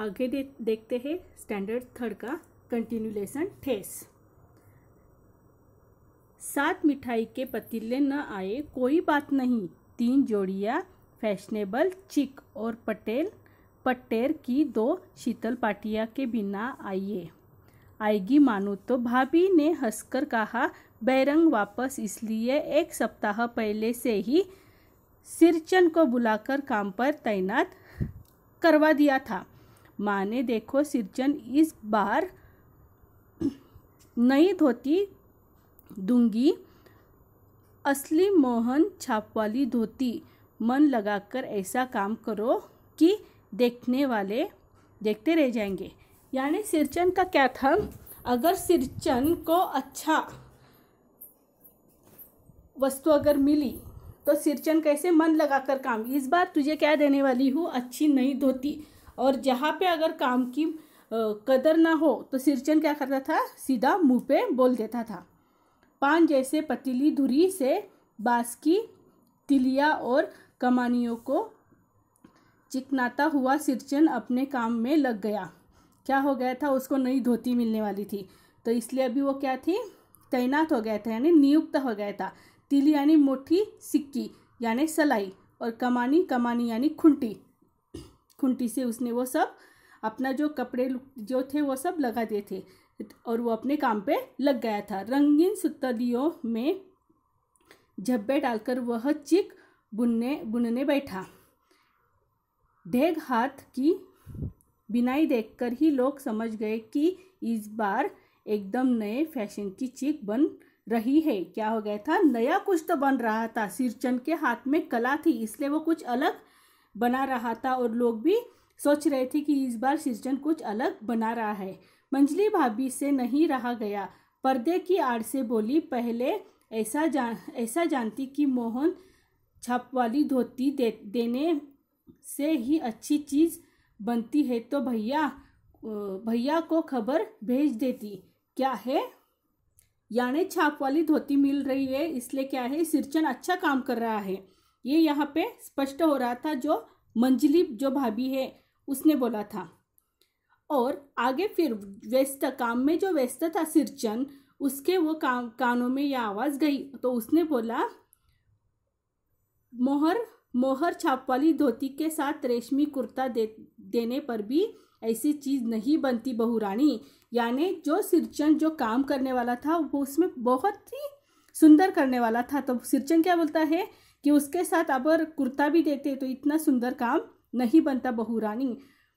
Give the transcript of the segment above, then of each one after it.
आगे दे, देखते हैं स्टैंडर्ड थर्ड का कंटिन्यूलेशन ठेस सात मिठाई के पतीले न आए कोई बात नहीं तीन जोड़िया फैशनेबल चिक और पटेल पटेर की दो शीतल पाटिया के बिना आइए आएगी मानो तो भाभी ने हंसकर कहा बैरंग वापस इसलिए एक सप्ताह पहले से ही सिरचन को बुलाकर काम पर तैनात करवा दिया था माने देखो सिर्जन इस बार नई धोती दूंगी असली मोहन छाप वाली धोती मन लगाकर ऐसा काम करो कि देखने वाले देखते रह जाएंगे यानी सिरचन का क्या था अगर सिरचन को अच्छा वस्तु अगर मिली तो सिरचन कैसे मन लगाकर काम इस बार तुझे क्या देने वाली हूँ अच्छी नई धोती और जहाँ पे अगर काम की कदर ना हो तो सिरचन क्या करता था सीधा मुंह पे बोल देता था पान जैसे पतीली धुरी से बांस की तिलिया और कमानियों को चिकनाता हुआ सिरचन अपने काम में लग गया क्या हो गया था उसको नई धोती मिलने वाली थी तो इसलिए अभी वो क्या थी तैनात हो गया था यानी नियुक्त हो गया था तिली यानी मोटी सिक्की यानी सलाई और कमानी कमानी यानी खुंटी खुंटी से उसने वो सब अपना जो कपड़े जो थे वो सब लगा दिए थे और वो अपने काम पे लग गया था रंगीन सुतलियों में झब्बे डालकर वह चिक बुनने बुनने बैठा ढेग हाथ की बिनाई देखकर ही लोग समझ गए कि इस बार एकदम नए फैशन की चिक बन रही है क्या हो गया था नया कुछ तो बन रहा था सिरचन के हाथ में कला थी इसलिए वो कुछ अलग बना रहा था और लोग भी सोच रहे थे कि इस बार सीजन कुछ अलग बना रहा है मंजली भाभी से नहीं रहा गया पर्दे की आड़ से बोली पहले ऐसा जान ऐसा जानती कि मोहन छाप वाली धोती दे देने से ही अच्छी चीज़ बनती है तो भैया भैया को खबर भेज देती क्या है यानी छाप वाली धोती मिल रही है इसलिए क्या है सिरचन अच्छा काम कर रहा है ये यहाँ पे स्पष्ट हो रहा था जो मंजिली जो भाभी है उसने बोला था और आगे फिर व्यस्त काम में जो व्यस्त था सिरचन उसके वो काम कानों में यह आवाज़ गई तो उसने बोला मोहर मोहर छाप वाली धोती के साथ रेशमी कुर्ता दे देने पर भी ऐसी चीज़ नहीं बनती बहुरानी यानी जो सिरचन जो काम करने वाला था वो उसमें बहुत ही सुंदर करने वाला था तो सिरचन क्या बोलता है कि उसके साथ अगर कुर्ता भी देते तो इतना सुंदर काम नहीं बनता बहू रानी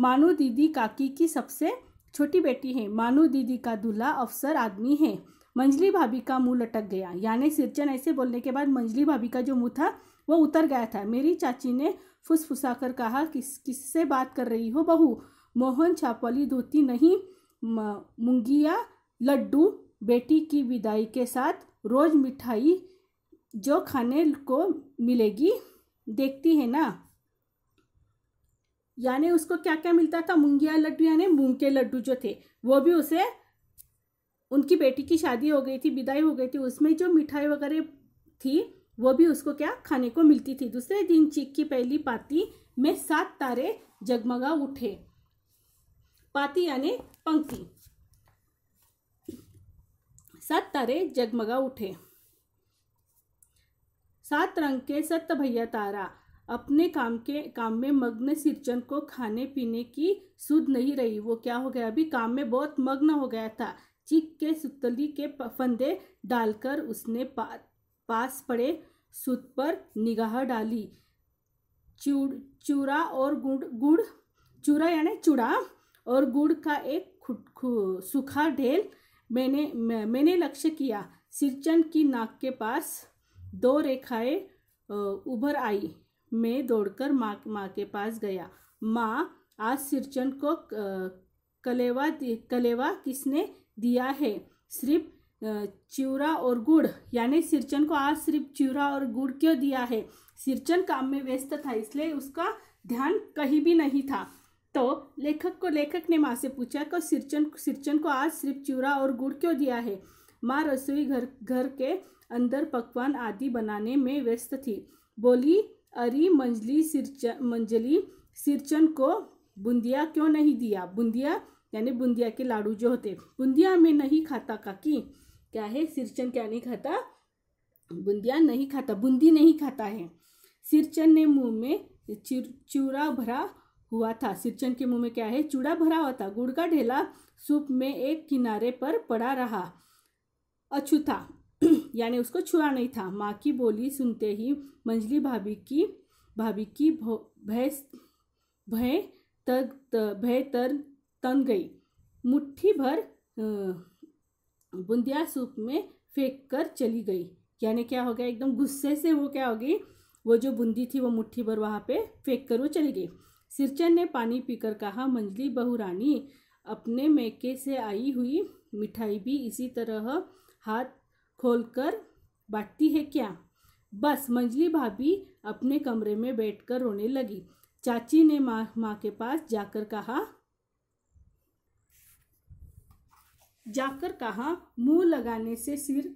मानू दीदी काकी की सबसे छोटी बेटी है मानो दीदी का दूल्हा अफसर आदमी है मंजली भाभी का मुंह लटक गया यानी सिरचन ऐसे बोलने के बाद मंजली भाभी का जो मुंह था वो उतर गया था मेरी चाची ने फुसफुसा कर कहा किस किससे बात कर रही हो बहू मोहन छापली धोती नहीं मुंगिया लड्डू बेटी की विदाई के साथ रोज मिठाई जो खाने को मिलेगी देखती है ना यानी उसको क्या क्या मिलता था मुंगिया लड्डू यानी मूंग के लड्डू जो थे वो भी उसे उनकी बेटी की शादी हो गई थी विदाई हो गई थी उसमें जो मिठाई वगैरह थी वो भी उसको क्या खाने को मिलती थी दूसरे दिन चीख की पहली पाती में सात तारे जगमगा उठे पाती यानी पंक्ति सात तारे जगमगा उठे सात रंग के सत्य भैया तारा अपने काम के काम में मग्न सिरचन को खाने पीने की सुध नहीं रही वो क्या हो गया अभी काम में बहुत मग्न हो गया था चीख के सुतली के फंदे डालकर उसने पा, पास पड़े सुत पर निगाह डाली चूड़ चूरा और गुड़ गुड़ चूरा यानी चूड़ा और गुड़ का एक खुट सूखा ढेल मैंने मैंने लक्ष्य किया सिरचन की नाक के पास दो रेखाएं उभर आई मैं दौड़कर माँ माँ के पास गया माँ आज सिरचंद को कलेवा कलेवा किसने दिया है सिर्फ चिवरा और गुड़ यानी सिरचन को आज सिर्फ चिवरा और गुड़ क्यों दिया है सिरचन काम में व्यस्त था इसलिए उसका ध्यान कहीं भी नहीं था तो लेखक को लेखक ने माँ से पूछा कि सिरचन सिरचन को आज सिर्फ चिवरा और गुड़ क्यों दिया है माँ रसोई घर घर के अंदर पकवान आदि बनाने में व्यस्त थी बोली अरे मंजली सिरचन मंजली सिरचन को बुंदिया क्यों नहीं दिया बुंदिया यानी बुंदिया के लाडू जो होते बुंदिया में नहीं खाता काकी क्या है सिरचन क्या नहीं खाता बुंदिया नहीं खाता बुंदी नहीं खाता है सिरचन ने मुंह में चूड़ा भरा हुआ था सिरचन के मुंह में क्या है चूड़ा भरा हुआ था गुड़ का ढेला सूप में एक किनारे पर पड़ा रहा अछूता यानी उसको छुआ नहीं था माँ की बोली सुनते ही मंजली भाभी की भाभी की भय भय तर भय तर तन गई मुट्ठी भर बुंदिया सूप में फेंक कर चली गई यानी क्या हो गया एकदम गुस्से से वो क्या हो गई वो जो बूंदी थी वो मुट्ठी भर वहाँ पे फेंक कर वो चली गई सिरचन ने पानी पीकर कहा मंजली बहुरानी अपने मैके से आई हुई मिठाई भी इसी तरह हाथ खोलकर बांटती है क्या बस मंजली भाभी अपने कमरे में बैठकर रोने लगी चाची ने माँ माँ के पास जाकर कहा जाकर कहा मुंह लगाने से सिर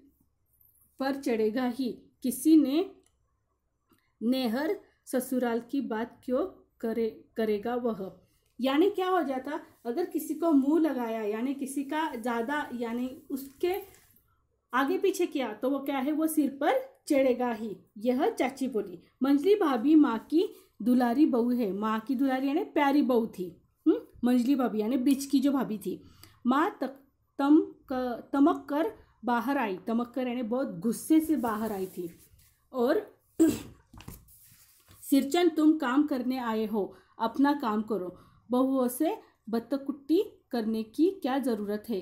पर चढ़ेगा ही किसी ने नेहर ससुराल की बात क्यों करे करेगा वह यानी क्या हो जाता अगर किसी को मुंह लगाया यानी किसी का ज़्यादा यानी उसके आगे पीछे किया तो वो क्या है वो सिर पर चढ़ेगा ही यह चाची बोली मंजली भाभी माँ की दुलारी बहू है माँ की दुलारी यानी प्यारी बहू थी हम्म? मंजली भाभी यानी ब्रिज की जो भाभी थी माँ तक तम क, तमक कर बाहर आई तमक कर यानी बहुत गुस्से से बाहर आई थी और सिरचन तुम काम करने आए हो अपना काम करो बहुओं से बत्तकुट्टी करने की क्या ज़रूरत है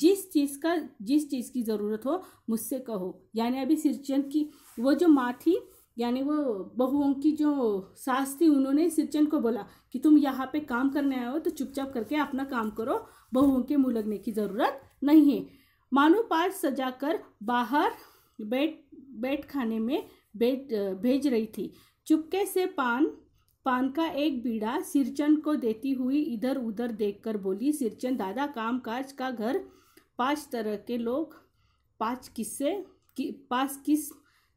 जिस चीज़ का जिस चीज़ की ज़रूरत हो मुझसे कहो यानी अभी सिरचंद की वो जो माँ थी यानी वो बहुओं की जो सास थी उन्होंने सिरचंद को बोला कि तुम यहाँ पे काम करने आए हो तो चुपचाप करके अपना काम करो बहुओं के मुँह लगने की ज़रूरत नहीं है मानो पाठ सजा कर बाहर बैठ बैठ खाने में भेज रही थी चुपके से पान पान का एक बीड़ा सिरचंद को देती हुई इधर उधर देखकर बोली सिरचंद दादा काम काज का घर पांच तरह के लोग पांच किस्से कि पाँच किस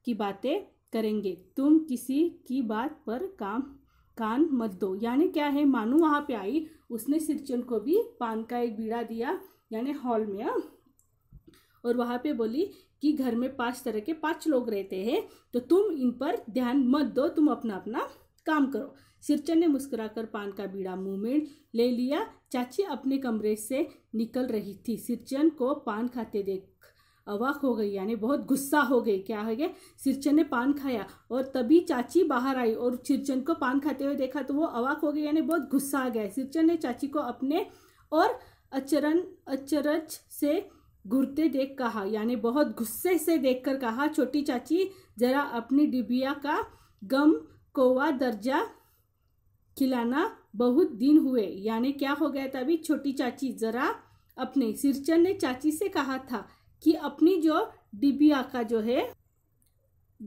की बातें करेंगे तुम किसी की बात पर काम कान मत दो यानी क्या है मानू वहाँ पे आई उसने सिरचंद को भी पान का एक बीड़ा दिया यानी हॉल में आ? हाँ। और वहाँ पे बोली कि घर में पांच तरह के पांच लोग रहते हैं तो तुम इन पर ध्यान मत दो तुम अपना अपना काम करो सिरचन ने मुस्कुराकर पान का बीड़ा मुंह में ले लिया चाची अपने कमरे से निकल रही थी सिरचन को पान खाते देख अवाक हो गई यानी बहुत गुस्सा हो गई क्या हो गया सिरचन ने पान खाया और तभी चाची बाहर आई और सिरचन को पान खाते हुए देखा तो वो अवाक हो गई यानी बहुत गुस्सा आ गया सिरचन ने चाची को अपने और अचरन अचरज से घुरते देख कहा यानी बहुत गुस्से से देखकर कहा छोटी चाची जरा अपनी डिबिया का गम कौवा दर्जा खिलाना बहुत दिन हुए यानी क्या हो गया था अभी छोटी चाची जरा अपने सिरचन ने चाची से कहा था कि अपनी जो डिबिया का जो है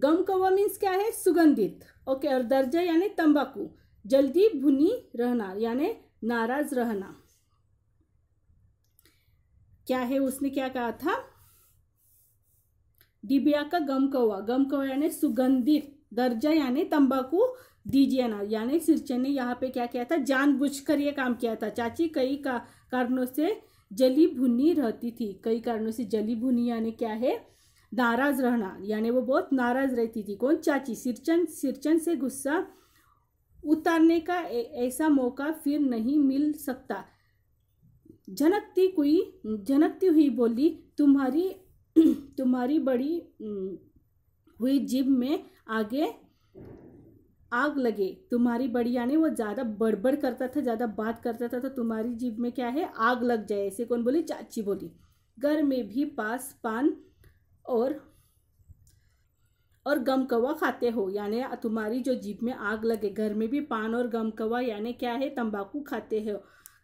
गम कौवा मीन्स क्या है सुगंधित ओके और दर्जा यानी तंबाकू जल्दी भुनी रहना यानी नाराज रहना क्या है उसने क्या कहा था डिबिया का गम कौवा गम कौवा यानी सुगंधित दर्जा यानी तंबाकू दीजिए ना यानी सिरचन ने यहाँ पे क्या किया था जानबूझकर ये काम किया था चाची कई का कारणों से जली भुनी रहती थी कई कारणों से जली भुनी यानी क्या है नाराज रहना यानी वो बहुत नाराज रहती थी कौन चाची सिरचन सिरचन से गुस्सा उतारने का ऐसा मौका फिर नहीं मिल सकता झनकती हुई झनकती हुई बोली तुम्हारी तुम्हारी बड़ी हुई जिब में आगे आग लगे तुम्हारी बढ़िया ने वो ज़्यादा बड़बड़ करता था ज़्यादा बात करता था तो तुम्हारी जीभ में क्या है आग लग जाए ऐसे कौन बोली चाची बोली घर में भी पास पान और और गम कवा खाते हो यानी तुम्हारी जो जीभ में आग लगे घर में भी पान और गम कवा यानी क्या है तंबाकू खाते हो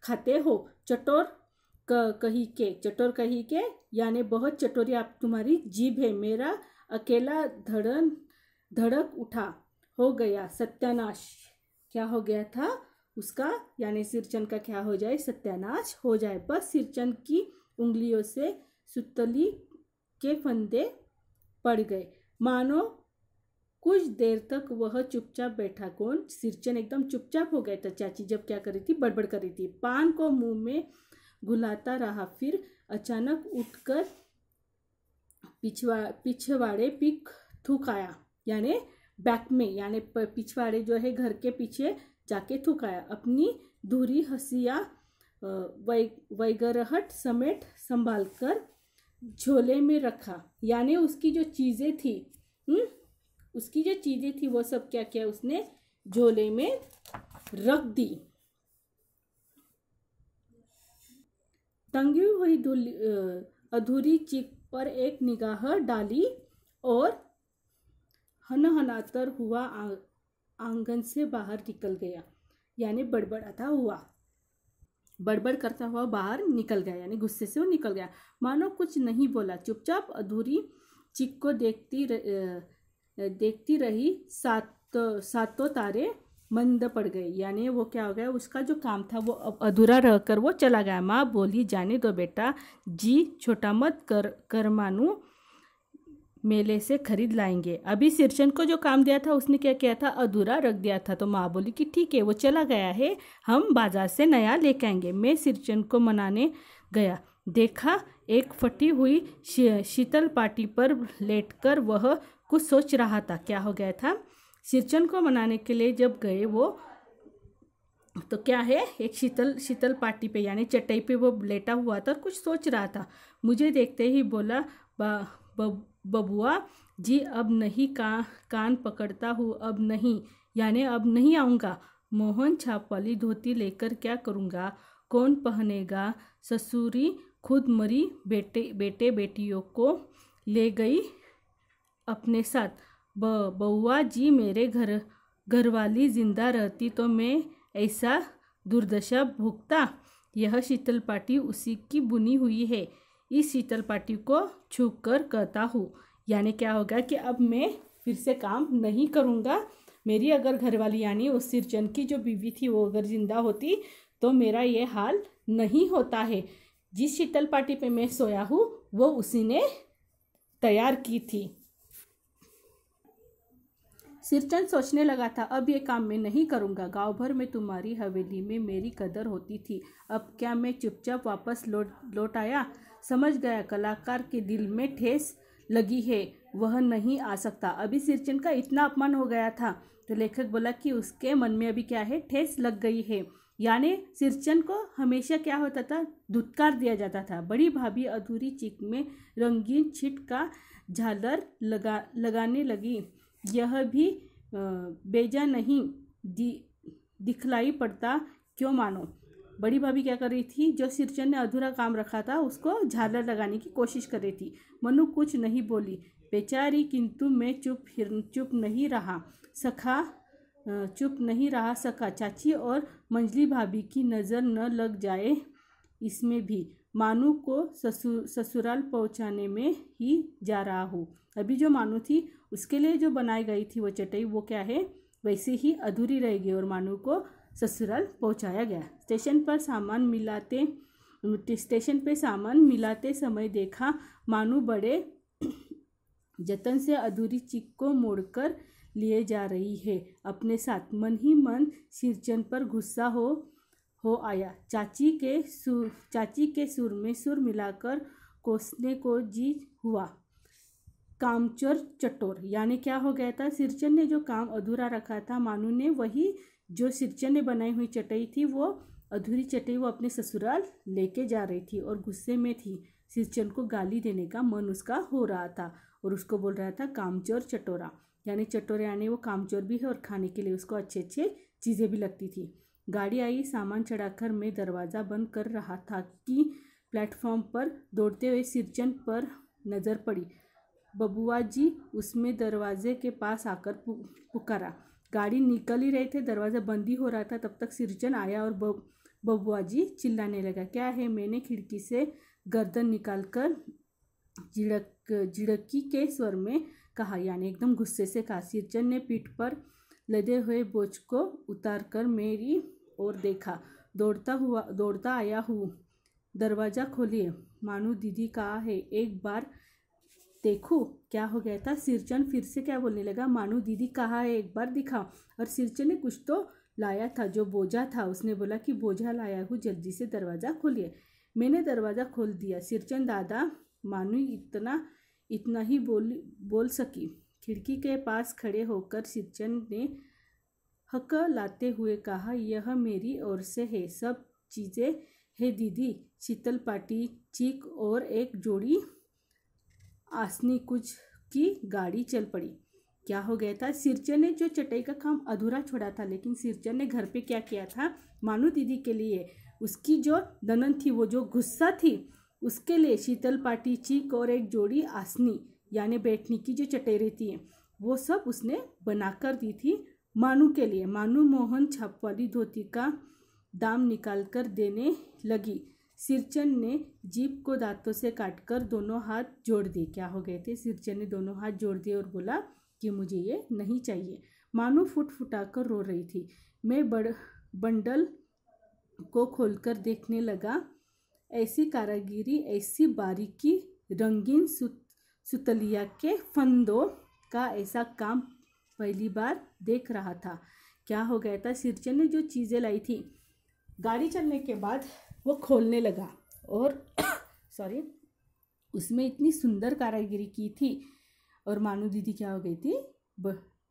खाते हो चटोर क, कही के चटोर कही के यानी बहुत चटोरी आप तुम्हारी जीभ है मेरा अकेला धड़न धड़क उठा हो गया सत्यानाश क्या हो गया था उसका यानी सिरचन का क्या हो जाए सत्यानाश हो जाए पर सिरचन की उंगलियों से सुतली के फंदे पड़ गए मानो कुछ देर तक वह चुपचाप बैठा कौन सिरचन एकदम चुपचाप हो गया था चाची जब क्या करी थी बड़बड़ करी थी पान को मुंह में घुलाता रहा फिर अचानक उठकर पिछवा पिछवाड़े पिक थूक आया यानी बैक में यानी पिछवाड़े जो है घर के पीछे जाके थुकाया अपनी धूरी हंसिया वै वैगरहट समेट संभाल कर झोले में रखा यानी उसकी जो चीज़ें थी हुँ? हम्म, उसकी जो चीज़ें थी वो सब क्या किया उसने झोले में रख दी तंगी हुई अधूरी चीख पर एक निगाह डाली और हनहनातर हुआ आंगन से बाहर निकल गया यानी बड़बड़ाता हुआ बड़बड़ करता हुआ बाहर निकल गया यानी गुस्से से वो निकल गया मानो कुछ नहीं बोला चुपचाप अधूरी चिक को देखती र, देखती रही सात सातों तारे मंद पड़ गए यानी वो क्या हो गया उसका जो काम था वो अधूरा रह कर वो चला गया माँ बोली जाने दो बेटा जी छोटा मत कर कर मानू मेले से खरीद लाएंगे अभी सिरचन को जो काम दिया था उसने क्या किया था अधूरा रख दिया था तो माँ बोली कि ठीक है वो चला गया है हम बाजार से नया कर आएंगे मैं सिरचन को मनाने गया देखा एक फटी हुई शीतल पार्टी पर लेटकर वह कुछ सोच रहा था क्या हो गया था सिरचन को मनाने के लिए जब गए वो तो क्या है एक शीतल शीतल पार्टी पे यानी चटाई पे वो लेटा हुआ था और कुछ सोच रहा था मुझे देखते ही बोला बा, बा, बबुआ जी अब नहीं का कान पकड़ता हूँ अब नहीं यानी अब नहीं आऊँगा मोहन छाप वाली धोती लेकर क्या करूँगा कौन पहनेगा ससुरी खुद मरी बेटे बेटे बेटियों को ले गई अपने साथ ब बउआ जी मेरे घर घरवाली जिंदा रहती तो मैं ऐसा दुर्दशा भुगता यह शीतल पाटी उसी की बुनी हुई है इस शीतल पाटी को छू कर कहता हूँ यानी क्या होगा कि अब मैं फिर से काम नहीं करूँगा मेरी अगर घरवाली यानी उस सिरजन की जो बीवी थी वो अगर ज़िंदा होती तो मेरा ये हाल नहीं होता है जिस शीतल पाटी पे मैं सोया हूँ वो उसी ने तैयार की थी सिरचंद सोचने लगा था अब ये काम मैं नहीं करूँगा गांव भर में तुम्हारी हवेली में मेरी कदर होती थी अब क्या मैं चुपचाप वापस लौट लौट आया समझ गया कलाकार के दिल में ठेस लगी है वह नहीं आ सकता अभी सिरचन का इतना अपमान हो गया था तो लेखक बोला कि उसके मन में अभी क्या है ठेस लग गई है यानी सिरचन को हमेशा क्या होता था धुतकार दिया जाता था बड़ी भाभी अधूरी चीख में रंगीन छिट का झालर लगा लगाने लगी यह भी बेजा नहीं दि, दिखलाई पड़ता क्यों मानो बड़ी भाभी क्या कर रही थी जो सिरचन ने अधूरा काम रखा था उसको झालर लगाने की कोशिश कर रही थी मनु कुछ नहीं बोली बेचारी किंतु मैं चुप फिर चुप नहीं रहा सखा चुप नहीं रहा सका चाची और मंजली भाभी की नज़र न लग जाए इसमें भी मानू को ससुर ससुराल पहुंचाने में ही जा रहा हूँ अभी जो मानू थी उसके लिए जो बनाई गई थी वो चटाई वो क्या है वैसे ही अधूरी रहेगी और मानू को ससुराल पहुंचाया गया स्टेशन पर सामान मिलाते स्टेशन पर सामान मिलाते समय देखा मानो बड़े जतन से अधूरी चिक को मोड़कर लिए जा रही है अपने साथ मन ही मन सिरचन पर गुस्सा हो हो आया चाची के सुर चाची के सुर में सुर मिलाकर कोसने को जी हुआ कामचोर चटोर यानी क्या हो गया था सिरचन ने जो काम अधूरा रखा था मानू ने वही जो सिरचन ने बनाई हुई चटाई थी वो अधूरी चटाई वो अपने ससुराल लेके जा रही थी और गुस्से में थी सिरचन को गाली देने का मन उसका हो रहा था और उसको बोल रहा था कामचोर चटोरा यानी चटोरे यानी वो कामचोर भी है और खाने के लिए उसको अच्छे अच्छे चीज़ें भी लगती थी गाड़ी आई सामान चढ़ाकर मैं दरवाज़ा बंद कर रहा था कि प्लेटफॉर्म पर दौड़ते हुए सिरचन पर नज़र पड़ी बबुआ जी उसमें दरवाजे के पास आकर पुकारा गाड़ी निकल ही रहे थे दरवाज़ा बंद ही हो रहा था तब तक सिरजन आया और बब बबुआ जी चिल्लाने लगा क्या है मैंने खिड़की से गर्दन निकाल कर झिड़क झिड़की के स्वर में कहा यानी एकदम गुस्से से कहा सिरजन ने पीठ पर लदे हुए बोझ को उतार कर मेरी ओर देखा दौड़ता हुआ दौड़ता आया हूँ दरवाज़ा खोलिए मानू दीदी कहा है एक बार देखो क्या हो गया था सिरचन फिर से क्या बोलने लगा मानो दीदी कहाँ है एक बार दिखाओ और सिरचन ने कुछ तो लाया था जो बोझा था उसने बोला कि बोझा लाया हूँ जल्दी से दरवाज़ा खोलिए मैंने दरवाज़ा खोल दिया सिरचन दादा मानू इतना इतना ही बोल बोल सकी खिड़की के पास खड़े होकर सिरचन ने हक लाते हुए कहा यह मेरी ओर से है सब चीज़ें है दीदी शीतल पाटी चीक और एक जोड़ी आसनी कुछ की गाड़ी चल पड़ी क्या हो गया था सिरचन ने जो चटाई का काम अधूरा छोड़ा था लेकिन सिरचन ने घर पे क्या किया था मानू दीदी के लिए उसकी जो दनन थी वो जो गुस्सा थी उसके लिए शीतल पाटी चीक और एक जोड़ी आसनी यानी बैठने की जो चटाई रहती है वो सब उसने बना कर दी थी मानू के लिए मानू मोहन छाप वाली धोती का दाम निकाल कर देने लगी सिरचन ने जीप को दांतों से काटकर दोनों हाथ जोड़ दिए क्या हो गए थे सिरचन ने दोनों हाथ जोड़ दिए और बोला कि मुझे ये नहीं चाहिए मानो फुट कर रो रही थी मैं बड़ बंडल को खोलकर देखने लगा ऐसी कारागिरी ऐसी बारीकी रंगीन सुत सुतलिया के फंदों का ऐसा काम पहली बार देख रहा था क्या हो गया था सिरचन ने जो चीज़ें लाई थी गाड़ी चलने के बाद वो खोलने लगा और सॉरी उसमें इतनी सुंदर कारागिरी की थी और मानू दीदी क्या हो गई थी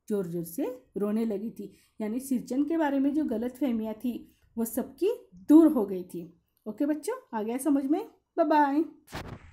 जोर जोर से रोने लगी थी यानी सिरजन के बारे में जो गलत फहमियाँ थी वो सबकी दूर हो गई थी ओके बच्चों आ गया समझ में बाय